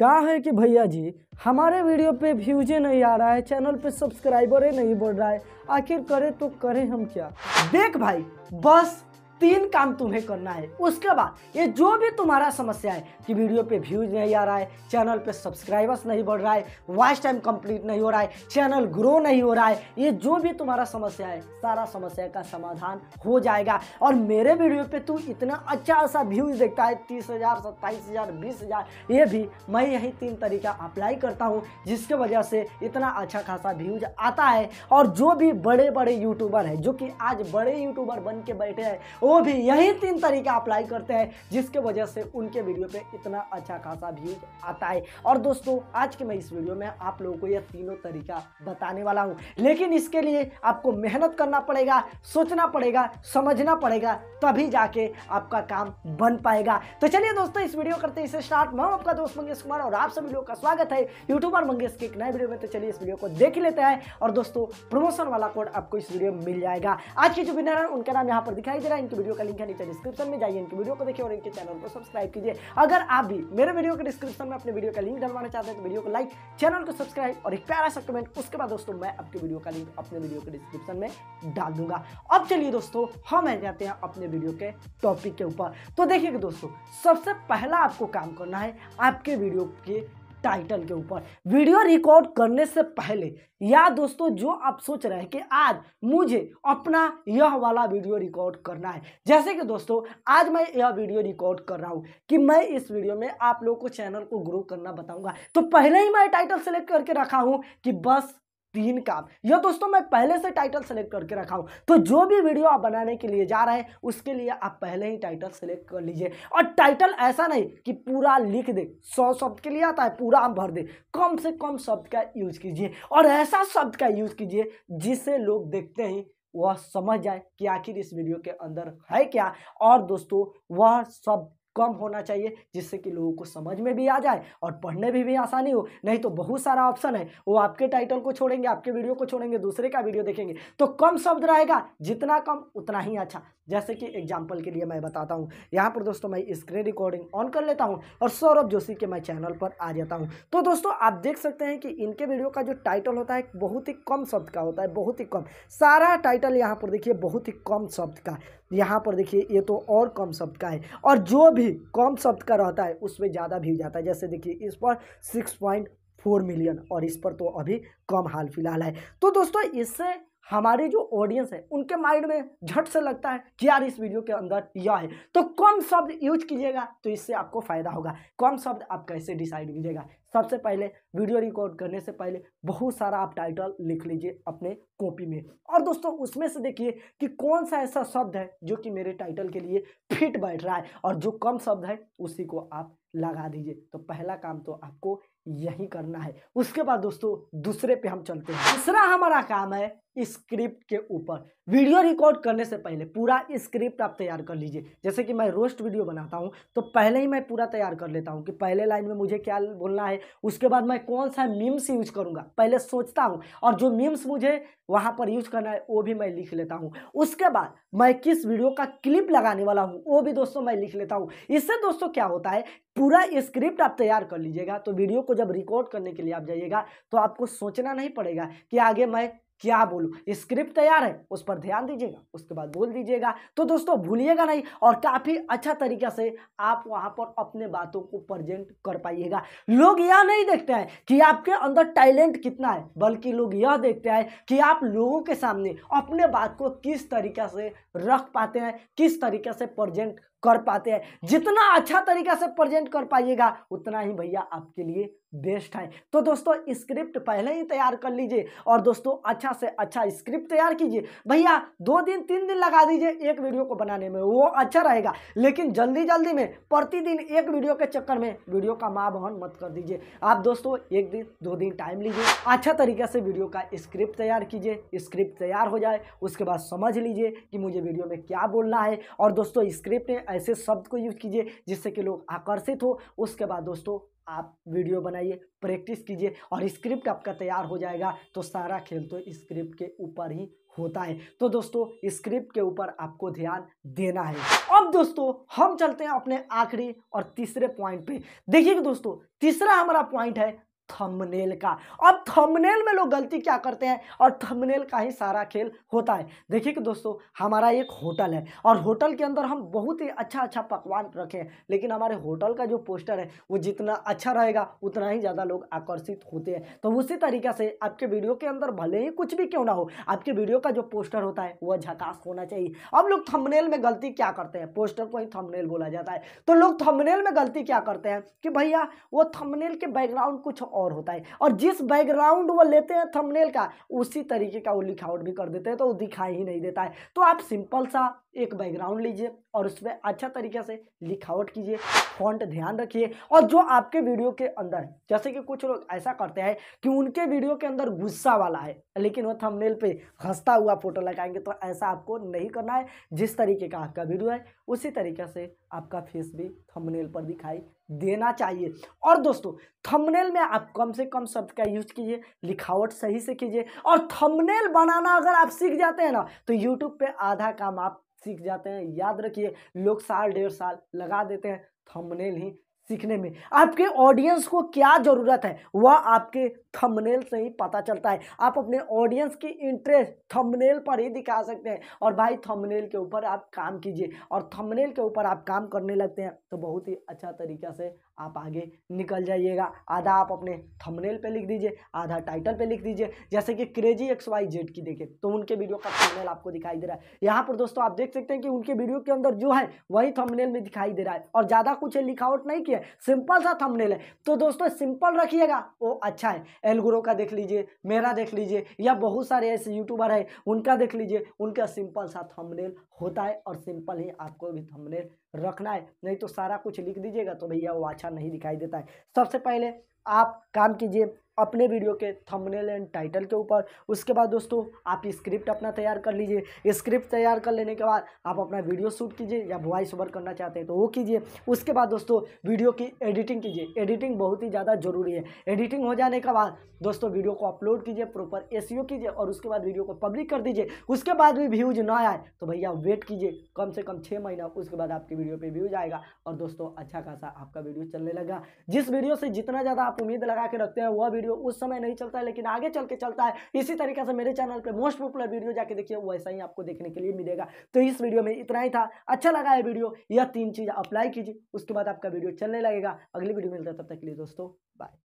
कहा है कि भैया जी हमारे वीडियो पे व्यूजे नहीं आ रहा है चैनल पे सब्सक्राइबर ही नहीं बढ़ रहा है आखिर करे तो करें हम क्या देख भाई बस तीन काम तुम्हें करना है उसके बाद ये जो भी तुम्हारा समस्या है कि वीडियो पे व्यूज नहीं आ रहा है चैनल पे सब्सक्राइबर्स नहीं बढ़ रहा है वॉच टाइम कंप्लीट नहीं हो रहा है चैनल ग्रो नहीं हो रहा है ये जो भी तुम्हारा समस्या है सारा समस्या का समाधान हो जाएगा और मेरे वीडियो पे तू इतना अच्छा अच्छा व्यूज देखता है तीस हज़ार सत्ताईस हज़ार बीस हज़ार ये भी मैं यही तीन तरीका अप्लाई करता हूँ जिसके वजह से इतना अच्छा खासा व्यूज आता है और जो भी बड़े बड़े यूट्यूबर हैं जो कि आज बड़े यूट्यूबर बन के बैठे हैं वो भी यही तीन तरीका अप्लाई करते हैं जिसके वजह से उनके वीडियो पे इतना अच्छा खासा व्यूज आता है और दोस्तों आज के मैं इस वीडियो में आप लोगों को यह तीनों तरीका बताने वाला हूँ लेकिन इसके लिए आपको मेहनत करना पड़ेगा सोचना पड़ेगा समझना पड़ेगा तभी जाके आपका काम बन पाएगा तो चलिए दोस्तों इस वीडियो करते इसे स्टार्ट मैं आपका दोस्त मंगेश कुमार और आप सभी लोग का स्वागत है यूट्यूबर मंगेश के एक नए वीडियो में तो चलिए इस वीडियो को देख लेते हैं और दोस्तों प्रमोशन वाला कोड आपको इस वीडियो में मिल जाएगा आज के जो विनर है उनका नाम यहाँ पर दिखाई दे रहा है वीडियो का लिंक है नीचे डिस्क्रिप्शन में जाइए इनकी वीडियो को देखिए और इनके चैनल को सब्सक्राइब कीजिए अगर आप भी मेरे वीडियो के डिस्क्रिप्शन में अपने वीडियो का लिंक डलवाना चाहते हैं तो वीडियो को लाइक चैनल को सब्सक्राइब और एक प्यारा सा कमेंट उसके बाद दोस्तों मैं आपके वीडियो का लिंक अपने वीडियो के डिस्क्रिप्शन में डाल दूंगा अब चलिए दोस्तों हम आ जाते हैं अपने वीडियो के टॉपिक के ऊपर तो देखिए दोस्तों सबसे पहला आपको काम करना है आपके वीडियो के टाइटल के ऊपर वीडियो रिकॉर्ड करने से पहले या दोस्तों जो आप सोच रहे हैं कि आज मुझे अपना यह वाला वीडियो रिकॉर्ड करना है जैसे कि दोस्तों आज मैं यह वीडियो रिकॉर्ड कर रहा हूँ कि मैं इस वीडियो में आप लोगों को चैनल को ग्रो करना बताऊंगा तो पहले ही मैं टाइटल सेलेक्ट करके रखा हूँ कि बस तीन काम यह दोस्तों मैं पहले से टाइटल सेलेक्ट करके रखा हूँ तो जो भी वीडियो आप बनाने के लिए जा रहे हैं उसके लिए आप पहले ही टाइटल सेलेक्ट कर लीजिए और टाइटल ऐसा नहीं कि पूरा लिख दे सौ शब्द के लिए आता है पूरा आप भर दे कम से कम शब्द का यूज कीजिए और ऐसा शब्द का यूज कीजिए जिसे लोग देखते ही वह समझ जाए कि आखिर इस वीडियो के अंदर है क्या और दोस्तों वह शब्द कम होना चाहिए जिससे कि लोगों को समझ में भी आ जाए और पढ़ने में भी, भी आसानी हो नहीं तो बहुत सारा ऑप्शन है वो आपके टाइटल को छोड़ेंगे आपके वीडियो को छोड़ेंगे दूसरे का वीडियो देखेंगे तो कम शब्द रहेगा जितना कम उतना ही अच्छा जैसे कि एग्जाम्पल के लिए मैं बताता हूँ यहाँ पर दोस्तों मैं स्क्रीन रिकॉर्डिंग ऑन कर लेता हूँ और सौरभ जोशी के मैं चैनल पर आ जाता हूँ तो दोस्तों आप देख सकते हैं कि इनके वीडियो का जो टाइटल होता है बहुत ही कम शब्द का होता है बहुत ही कम सारा टाइटल यहाँ पर देखिए बहुत ही कम शब्द का यहाँ पर देखिए ये तो और कम शब्द का है और जो भी कम शब्द का रहता है उसमें ज़्यादा भी जाता है जैसे देखिए इस पर सिक्स पॉइंट फोर मिलियन और इस पर तो अभी कम हाल फिलहाल है तो दोस्तों इससे हमारी जो ऑडियंस है उनके माइंड में झट से लगता है कि यार इस वीडियो के अंदर यह है तो कम शब्द यूज कीजिएगा तो इससे आपको फ़ायदा होगा कम शब्द आप कैसे डिसाइड कीजिएगा सबसे पहले वीडियो रिकॉर्ड करने से पहले बहुत सारा आप टाइटल लिख लीजिए अपने कॉपी में और दोस्तों उसमें से देखिए कि कौन सा ऐसा शब्द है जो कि मेरे टाइटल के लिए फिट बैठ रहा है और जो कम शब्द है उसी को आप लगा दीजिए तो पहला काम तो आपको यही करना है उसके बाद दोस्तों दूसरे पे हम चलते हैं तीसरा हमारा काम है स्क्रिप्ट के ऊपर वीडियो रिकॉर्ड करने से पहले पूरा स्क्रिप्ट आप तैयार कर लीजिए जैसे कि मैं रोस्ट वीडियो बनाता हूँ तो पहले ही मैं पूरा तैयार कर लेता हूँ कि पहले लाइन में मुझे क्या बोलना है उसके बाद मैं कौन सा मीम्स यूज करूँगा पहले सोचता हूँ और जो मीम्स मुझे वहाँ पर यूज करना है वो भी मैं लिख लेता हूँ उसके बाद मैं किस वीडियो का क्लिप लगाने वाला हूँ वो भी दोस्तों मैं लिख लेता हूँ इससे दोस्तों क्या होता है पूरा स्क्रिप्ट आप तैयार कर लीजिएगा तो वीडियो को जब रिकॉर्ड करने के लिए आप जाइएगा तो आपको सोचना नहीं पड़ेगा कि आगे मैं क्या बोलूँ स्क्रिप्ट तैयार है उस पर ध्यान दीजिएगा उसके बाद बोल दीजिएगा तो दोस्तों भूलिएगा नहीं और काफ़ी अच्छा तरीका से आप वहाँ पर अपने बातों को प्रजेंट कर पाइएगा लोग यह नहीं देखते हैं कि आपके अंदर टैलेंट कितना है बल्कि लोग यह देखते हैं कि आप लोगों के सामने अपने बात को किस तरीका से रख पाते हैं किस तरीके से प्रजेंट कर पाते हैं हम्म। जितना अच्छा तरीका से प्रेजेंट कर पाइएगा उतना ही भैया आपके लिए बेस्ट है तो दोस्तों स्क्रिप्ट पहले ही तैयार कर लीजिए और दोस्तों अच्छा से अच्छा स्क्रिप्ट तैयार कीजिए भैया दो दिन तीन दिन लगा दीजिए एक वीडियो को बनाने में वो अच्छा रहेगा लेकिन जल्दी जल्दी में प्रतिदिन एक वीडियो के चक्कर में वीडियो का माँ बहन मत कर दीजिए आप दोस्तों एक दिन दो दिन टाइम लीजिए अच्छा तरीके से वीडियो का स्क्रिप्ट तैयार कीजिए स्क्रिप्ट तैयार हो जाए उसके बाद समझ लीजिए कि मुझे वीडियो में क्या बोलना है और दोस्तों स्क्रिप्ट ऐसे शब्द को यूज कीजिए जिससे कि लोग आकर्षित हो उसके बाद दोस्तों आप वीडियो बनाइए प्रैक्टिस कीजिए और स्क्रिप्ट आपका तैयार हो जाएगा तो सारा खेल तो स्क्रिप्ट के ऊपर ही होता है तो दोस्तों स्क्रिप्ट के ऊपर आपको ध्यान देना है अब दोस्तों हम चलते हैं अपने आखिरी और तीसरे पॉइंट पे देखिए दोस्तों तीसरा हमारा पॉइंट है थंबनेल का अब थंबनेल में लोग गलती क्या करते हैं और थंबनेल का ही सारा खेल होता है देखिए कि दोस्तों हमारा एक होटल है और होटल के अंदर हम बहुत ही अच्छा अच्छा पकवान रखें लेकिन हमारे होटल का जो पोस्टर है वो जितना अच्छा रहेगा उतना ही ज़्यादा लोग आकर्षित होते हैं तो उसी तरीके से आपके वीडियो के अंदर भले ही कुछ भी क्यों ना हो आपके वीडियो का जो पोस्टर होता है वह झकास होना चाहिए अब लोग थमनेल में गलती क्या करते हैं पोस्टर को ही थमनेल बोला जाता है तो लोग थमनेल में गलती क्या करते हैं कि भैया वो थमनेल के बैकग्राउंड कुछ और होता है और जिस बैकग्राउंड वो लेते हैं थंबनेल का उसी तरीके का वो लिखावट भी कर देते हैं तो वो दिखाई ही नहीं देता है तो आप सिंपल सा एक बैकग्राउंड लीजिए और उसमें अच्छा तरीके से लिखावट कीजिए फॉन्ट ध्यान रखिए और जो आपके वीडियो के अंदर जैसे कि कुछ लोग ऐसा करते हैं कि उनके वीडियो के अंदर गुस्सा वाला है लेकिन वो थंबनेल पे हंसता हुआ फोटो लगाएंगे तो ऐसा आपको नहीं करना है जिस तरीके का आपका वीडियो है उसी तरीके से आपका फेस भी थंबनेल पर दिखाई देना चाहिए और दोस्तों थंबनेल में आप कम से कम शब्द का यूज कीजिए लिखावट सही से कीजिए और थंबनेल बनाना अगर आप सीख जाते हैं ना तो यूट्यूब पे आधा काम आप सीख जाते हैं याद रखिए लोग साल डेढ़ साल लगा देते हैं थंबनेल ही सीखने में आपके ऑडियंस को क्या ज़रूरत है वह आपके थंबनेल से ही पता चलता है आप अपने ऑडियंस की इंटरेस्ट थंबनेल पर ही दिखा सकते हैं और भाई थंबनेल के ऊपर आप काम कीजिए और थंबनेल के ऊपर आप काम करने लगते हैं तो बहुत ही अच्छा तरीका से आप आगे निकल जाइएगा आधा आप अपने थंबनेल पे लिख दीजिए आधा टाइटल पे लिख दीजिए जैसे कि क्रेजी एक्स वाई जेड की देखें तो उनके वीडियो का थंबनेल आपको दिखाई दे रहा है यहाँ पर दोस्तों आप देख सकते हैं कि उनके वीडियो के अंदर जो है वही थंबनेल में दिखाई दे रहा है और ज़्यादा कुछ लिखावट नहीं किया सिंपल सा थमनेल है तो दोस्तों सिंपल रखिएगा वो अच्छा है एलगुरो का देख लीजिए मेरा देख लीजिए या बहुत सारे ऐसे यूट्यूबर है उनका देख लीजिए उनका सिंपल सा थमनेल होता है और सिंपल ही आपको भी थमनेल रखना है नहीं तो सारा कुछ लिख दीजिएगा तो भैया वो अच्छा नहीं दिखाई देता है सबसे पहले आप काम कीजिए अपने वीडियो के थंबनेल एंड टाइटल के ऊपर उसके बाद दोस्तों आप स्क्रिप्ट अपना तैयार कर लीजिए स्क्रिप्ट तैयार कर लेने के बाद आप अपना वीडियो शूट कीजिए या वॉइस ओवर करना चाहते हैं तो वो कीजिए उसके बाद दोस्तों वीडियो की एडिटिंग कीजिए एडिटिंग बहुत ही ज़्यादा ज़रूरी है एडिटिंग हो जाने के बाद दोस्तों वीडियो को अपलोड कीजिए प्रॉपर ए e कीजिए और उसके बाद वीडियो को पब्लिक कर दीजिए उसके बाद भी व्यूज ना आए तो भैया वेट कीजिए कम से कम छः महीना उसके बाद आपकी वीडियो पर व्यूज आएगा और दोस्तों अच्छा खासा आपका वीडियो चलने लगा जिस वीडियो से जितना ज़्यादा आप उम्मीद लगा के रखते हैं वह वीडियो वीडियो उस समय नहीं चलता है लेकिन आगे चल के चलता है इसी तरीके से मेरे चैनल पर मोस्ट पॉपुलर वीडियो जाके देखिए वैसा ही आपको देखने के लिए मिलेगा तो इस वीडियो में इतना ही था अच्छा लगा है वीडियो यह तीन चीज़ अप्लाई कीजिए उसके बाद आपका वीडियो चलने लगेगा अगली वीडियो मिलता है तब तक के लिए दोस्तों बाय